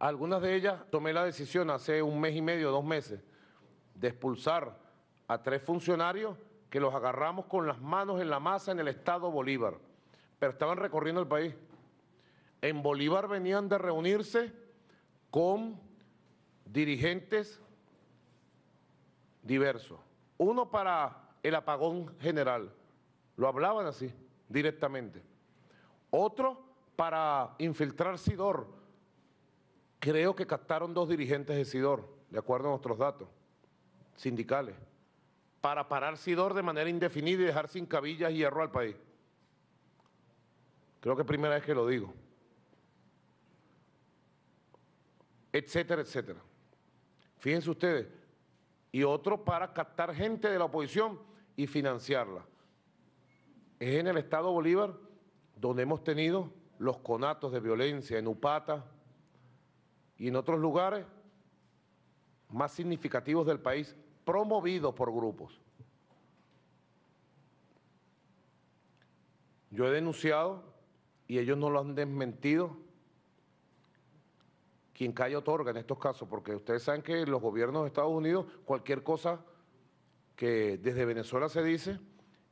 Algunas de ellas tomé la decisión hace un mes y medio, dos meses, de expulsar a tres funcionarios que los agarramos con las manos en la masa en el estado Bolívar, pero estaban recorriendo el país. En Bolívar venían de reunirse con dirigentes diversos. Uno para el apagón general, lo hablaban así, directamente. Otro para infiltrar Sidor, Creo que captaron dos dirigentes de SIDOR, de acuerdo a nuestros datos, sindicales, para parar SIDOR de manera indefinida y dejar sin cabillas y hierro al país. Creo que es primera vez que lo digo. Etcétera, etcétera. Fíjense ustedes. Y otro para captar gente de la oposición y financiarla. Es en el Estado Bolívar donde hemos tenido los conatos de violencia en Upata, y en otros lugares más significativos del país, promovidos por grupos. Yo he denunciado, y ellos no lo han desmentido, quien cae otorga en estos casos, porque ustedes saben que los gobiernos de Estados Unidos, cualquier cosa que desde Venezuela se dice,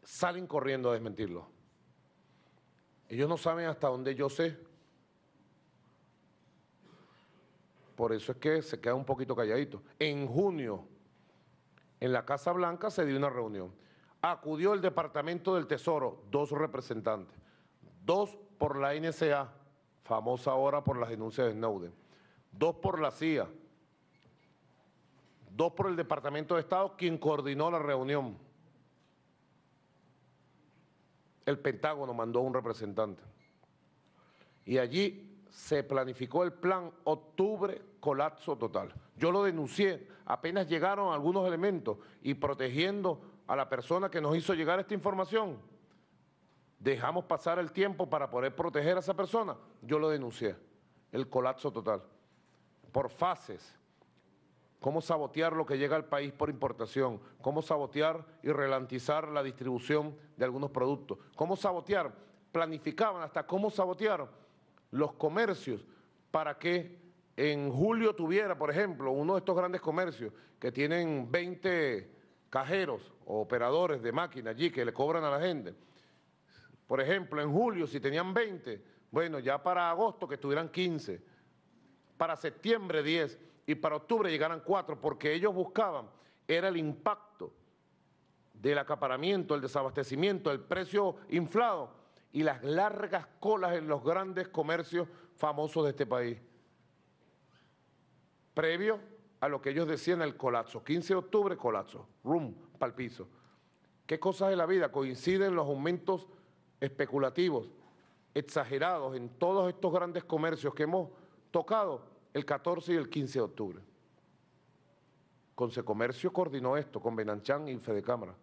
salen corriendo a desmentirlo. Ellos no saben hasta dónde yo sé Por eso es que se queda un poquito calladito. En junio, en la Casa Blanca se dio una reunión. Acudió el Departamento del Tesoro, dos representantes, dos por la NSA, famosa ahora por las denuncias de Snowden, dos por la CIA, dos por el Departamento de Estado, quien coordinó la reunión. El Pentágono mandó un representante. Y allí se planificó el plan octubre, colapso total. Yo lo denuncié, apenas llegaron algunos elementos y protegiendo a la persona que nos hizo llegar esta información, dejamos pasar el tiempo para poder proteger a esa persona, yo lo denuncié, el colapso total. Por fases, cómo sabotear lo que llega al país por importación, cómo sabotear y ralentizar la distribución de algunos productos, cómo sabotear, planificaban hasta cómo sabotearon los comercios para que en julio tuviera, por ejemplo, uno de estos grandes comercios que tienen 20 cajeros o operadores de máquina allí que le cobran a la gente. Por ejemplo, en julio, si tenían 20, bueno, ya para agosto que tuvieran 15, para septiembre 10 y para octubre llegaran 4, porque ellos buscaban, era el impacto del acaparamiento, el desabastecimiento, el precio inflado y las largas colas en los grandes comercios famosos de este país. Previo a lo que ellos decían el colapso, 15 de octubre colapso, rum, pal piso. ¿Qué cosas de la vida coinciden los aumentos especulativos exagerados en todos estos grandes comercios que hemos tocado el 14 y el 15 de octubre? Comercio coordinó esto con Benanchán y Cámara,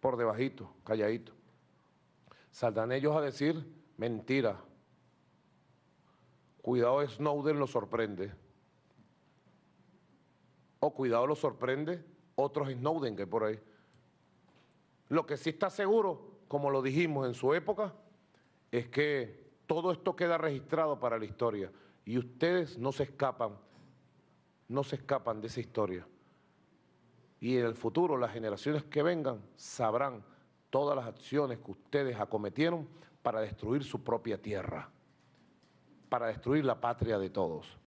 por debajito, calladito saldrán ellos a decir mentira. Cuidado Snowden lo sorprende. O cuidado lo sorprende otros Snowden que hay por ahí. Lo que sí está seguro, como lo dijimos en su época, es que todo esto queda registrado para la historia y ustedes no se escapan, no se escapan de esa historia. Y en el futuro las generaciones que vengan sabrán todas las acciones que ustedes acometieron para destruir su propia tierra, para destruir la patria de todos.